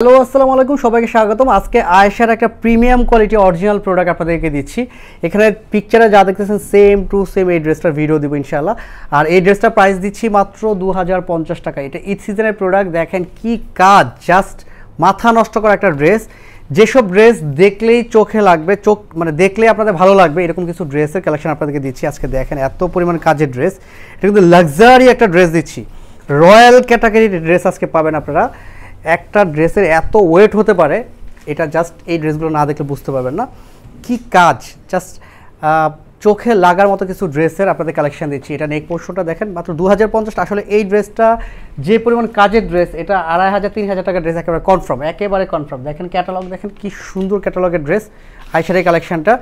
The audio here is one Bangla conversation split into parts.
হ্যালো আসসালামু আলাইকুম সবাইকে স্বাগতম আজকে আয়েশার একটা প্রিমিয়াম কোয়ালিটি অরিজিনাল প্রোডাক্ট আপনাদেরকে দিচ্ছি এখানে পিকচারে যা দেখতেছেন সেম টু সেম এই ড্রেসটার ভিডিও দেবো ইনশাল্লাহ আর এই ড্রেসটার প্রাইস দিচ্ছি মাত্র দু টাকা এটা ঈদ সিজনের প্রোডাক্ট দেখেন কি কাজ জাস্ট মাথা নষ্ট করা একটা ড্রেস যেসব ড্রেস দেখলেই চোখে লাগবে চোখ মানে দেখলে আপনাদের ভালো লাগবে এরকম কিছু ড্রেসের কালেকশন আপনাদেরকে দিচ্ছি আজকে দেখেন এত পরিমাণ কাজের ড্রেস এটা কিন্তু লাক্সারি একটা ড্রেস দিচ্ছি রয়্যাল ক্যাটাগরির ড্রেস আজকে পাবেন আপনারা একটা ড্রেসের এত ওয়েট হতে পারে এটা জাস্ট এই ড্রেসগুলো না দেখলে বুঝতে পারবেন না কি কাজ জাস্ট চোখে লাগার মতো কিছু ড্রেসের আপনাদের কালেকশন দিচ্ছি এটা নেক পোর্শনটা দেখেন মাত্র দু আসলে এই ড্রেসটা যে পরিমাণ কাজের ড্রেস এটা আড়াই হাজার তিন হাজার টাকা ড্রেস একেবারে কনফার্ম একেবারে কনফার্ম দেখেন ক্যাটালগ দেখেন কি সুন্দর ক্যাটালগের ড্রেস আইসারি কালেকশানটা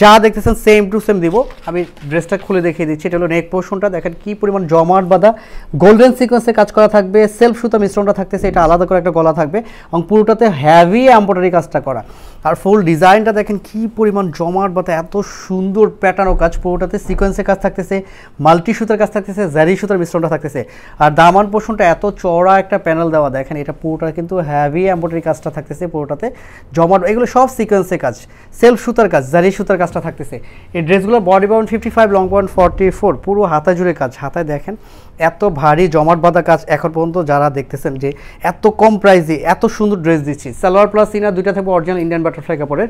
যা দেখতেছেন সেম টু সেম দিব আমি ড্রেসটা খুলে দেখিয়ে দিচ্ছি এটা হলো নেক পোর্শনটা দেখেন কি পরিমাণ জমাট বাঁধা গোল্ডেন সিকোয়েন্সে কাজ করা থাকবে সেলফ সুতা মিশ্রণটা থাকতেছে এটা আলাদা করে একটা গলা থাকবে এবং পুরোটাতে হ্যাভি এম্ব্রয়ডারি কাজটা করা আর ফুল ডিজাইনটা দেখেন কি পরিমাণ জমাট বাঁধা এত সুন্দর প্যাটার্নও কাজ পুরোটাতে সিকোয়েন্সের কাজ থাকতেছে মাল্টি সুতার কাজ থাকতেছে জ্যারি সুতার মিশ্রণটা থাকতেছে আর দামান পোর্শনটা এত চড়া একটা প্যানেল দেওয়া দেখেন এটা পুরোটা কিন্তু হ্যাভি অ্যাম্পোটারি কাজটা থাকতেছে পুরোটাতে জমাট এগুলো সব সিকোয়েন্সের কাজ সেলফ সুতার কাজ জারি সুতার কাজ কাজটা থাকতেছে এই ড্রেসগুলো body bound fifty five long bound forty four পুরো হাতা জুড়ে কাজ হাতায় দেখেন এত ভারী জমাট বাঁধা কাজ এখন পর্যন্ত যারা দেখতেছেন যে এত কম প্রাইসে এত সুন্দর ড্রেস দিচ্ছি সালোয়ার প্লাস ইনার দুইটা থাকবে অরিজিনাল ইন্ডিয়ান বাটারফ্লাই কাপড়ের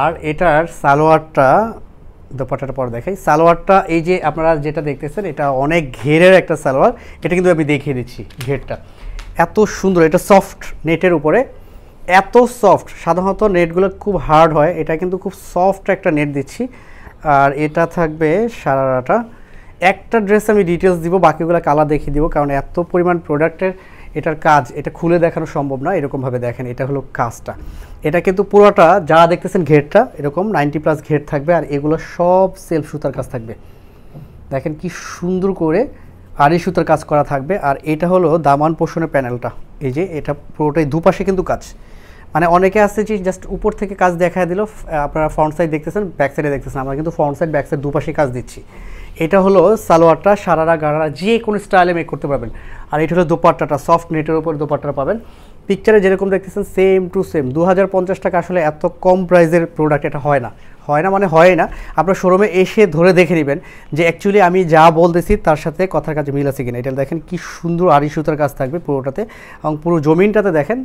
আর এটার সালোয়ারটা দোপাটার পর দেখাই সালোয়ারটা এই যে আপনারা যেটা দেখতেছেন এটা অনেক ঘেরের একটা সালোয়ার এটা কিন্তু আমি দেখিয়ে দিচ্ছি ঘেরটা এত সুন্দর এটা সফট নেটের উপরে এত সফট সাধারণত নেটগুলো খুব হার্ড হয় এটা কিন্তু খুব সফট একটা নেট দিচ্ছি আর এটা থাকবে সারাটা একটা ড্রেস আমি ডিটেলস দিব বাকিগুলো কালার দেখিয়ে দিব কারণ এত পরিমাণ প্রোডাক্টের এটার কাজ এটা খুলে দেখানো সম্ভব না এরকমভাবে দেখেন এটা হলো কাজটা এটা কিন্তু পুরোটা যা দেখতেছেন ঘেরটা এরকম নাইনটি প্লাস ঘের থাকবে আর এগুলো সব সেলফ সুতার কাজ থাকবে দেখেন কি সুন্দর করে আড়ি সুতার কাজ করা থাকবে আর এটা হলো দামান পোষণের প্যানেলটা এই যে এটা পুরোটাই দুপাশে কিন্তু কাজ মানে অনেকে আছে যে জাস্ট উপর থেকে কাজ দেখা দিল আপনারা ফ্রন্ট সাইড দেখতেছেন ব্যাক সাইডে দেখতেছেন আমরা কিন্তু ফ্রন্ট সাইড ব্যাক সাইড দুপাশে কাজ দিচ্ছি এটা হলো সালোয়ারটা সারারা গাড়ারা যে কোনো স্টাইলে মেক করতে পারবেন আর এটা হলো দোপাট্টাটা সফট নেটের উপর দোপাট্টা পাবেন পিকচারে যেরকম দেখতেছেন সেম টু সেম দু টাকা আসলে এত কম প্রাইসের প্রোডাক্ট এটা হয় না হয় না মানে হয় না আপনার শোরুমে এসে ধরে দেখে নেবেন যে অ্যাকচুয়ালি আমি যা বলতেছি তার সাথে কথার কাছে মিল আছে কিনা এটা দেখেন কি সুন্দর আড়ি সুতার কাজ থাকবে পুরোটাতে এবং পুরো জমিনটাতে দেখেন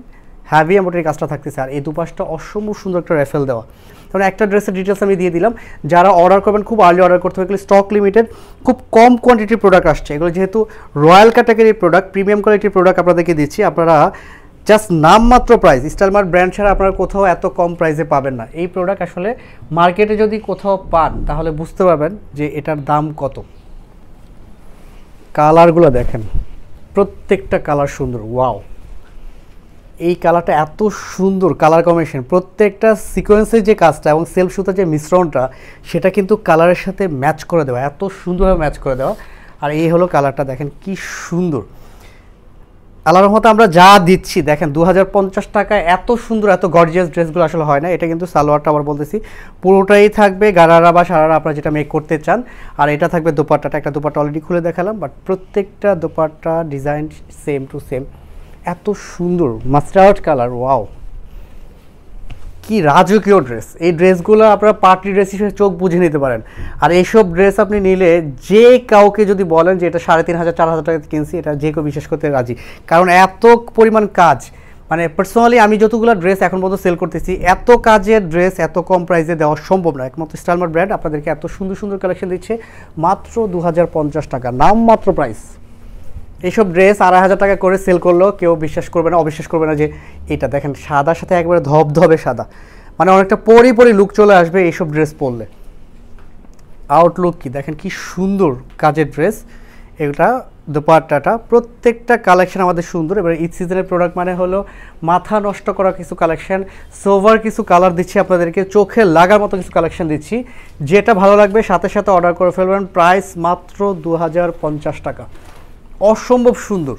হ্যাভি এম্বোটারি কাজটা থাকতেছে আর এই দুপাশটা অসম্ভব সুন্দর একটা রেফেল দেওয়া তাহলে একটা ড্রেসের ডিটেলস আমি দিয়ে দিলাম যারা অর্ডার করবেন খুব আর্লি অর্ডার করতে হবে স্টক লিমিটেড খুব কম কোয়ান্টিটির প্রোডাক্ট আসছে এগুলো যেহেতু রয়্যাল ক্যাটাগরির প্রোডাক্ট প্রিমিয়াম কোয়ালিটির প্রোডাক্ট আপনাদেরকে দিচ্ছি আপনারা জাস্ট নামমাত্র প্রাইস স্টালমার্ট ব্র্যান্ড ছাড়া আপনারা কোথাও এত কম প্রাইসে পাবেন না এই প্রোডাক্ট আসলে মার্কেটে যদি কোথাও পান তাহলে বুঝতে পারবেন যে এটার দাম কত কালারগুলো দেখেন প্রত্যেকটা কালার সুন্দর ওয়াও এই কালারটা এত সুন্দর কালার কম্বিনেশন প্রত্যেকটা সিকোয়েন্সের যে কাজটা এবং সেলফ সুতার যে মিশ্রণটা সেটা কিন্তু কালারের সাথে ম্যাচ করে দেওয়া এত সুন্দরভাবে ম্যাচ করে দেওয়া আর এই হলো কালারটা দেখেন কি সুন্দর আল্লাহর মতো আমরা যা দিচ্ছি দেখেন দু হাজার টাকা এত সুন্দর এত গর্জিয়াস ড্রেসগুলো আসলে হয় না এটা কিন্তু সালোয়ারটা আবার বলতেছি পুরোটাই থাকবে গারারা বা সারারা আপনারা যেটা মেক করতে চান আর এটা থাকবে দুপাট্টাটা একটা দুপাট্টা অলরেডি খুলে দেখালাম বাট প্রত্যেকটা dupatta design same to same এত সুন্দর মাস্টার্ড কালার ওয়াও কি রাজকীয় ড্রেস এই ড্রেসগুলো আপনারা পার্টি ড্রেস হিসেবে চোখ বুঝে নিতে পারেন আর এইসব ড্রেস আপনি নিলে যে কাউকে যদি বলেন যে এটা সাড়ে তিন হাজার চার হাজার টাকা কিনছি এটা যে কেউ বিশ্বাস করতে রাজি কারণ এত পরিমাণ কাজ মানে পার্সোনালি আমি যতগুলো ড্রেস এখন পর্যন্ত সেল করতেছি এত কাজের ড্রেস এত কম প্রাইসে দেওয়া সম্ভব না একমাত্র স্টালমার ব্র্যান্ড আপনাদেরকে এত সুন্দর সুন্দর কালেকশন দিচ্ছে মাত্র দু টাকা নাম মাত্র প্রাইস এইসব ড্রেস আড়াই হাজার টাকা করে সেল করলো কেউ বিশ্বাস করবে না অবিশ্বাস করবে না যে এটা দেখেন সাদার সাথে একবারে ধবধবে সাদা মানে অনেকটা পরি পরি লুক চলে আসবে এইসব ড্রেস পরলে আউটলুক কি দেখেন কি সুন্দর কাজের ড্রেস এটা দুপাট্টাটা প্রত্যেকটা কালেকশন আমাদের সুন্দর এবার ঈদ সিজনের প্রোডাক্ট মানে হলো মাথা নষ্ট করা কিছু কালেকশন সোভার কিছু কালার দিচ্ছি আপনাদেরকে চোখে লাগার মতো কিছু কালেকশন দিচ্ছি যেটা ভালো লাগবে সাথে সাথে অর্ডার করে ফেলবেন প্রাইস মাত্র দু টাকা অসম্ভব সুন্দর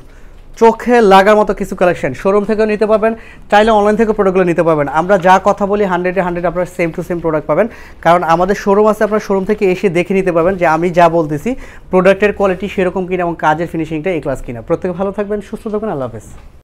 চোখে লাগার মতো কিছু কালেকশন শোরুম থেকেও নিতে পারবেন চাইলে অনলাইন থেকে প্রোডাক্টগুলো নিতে পারবেন আমরা যা কথা বলি হান্ড্রেডে হান্ড্রেড আপনার সেম টু সেম প্রোডাক্ট পাবেন কারণ আমাদের শোরুম আছে আপনার শোরুম থেকে এসে দেখে নিতে পারবেন যে আমি যা বলতেছি প্রোডাক্টের কোয়ালিটি সেরকম কিনা এবং কাজের ফিনিশিংটা এই ক্লাস কিনা প্রত্যেকে ভালো থাকবেন সুস্থ থাকবেন আল্লাহ হাফেজ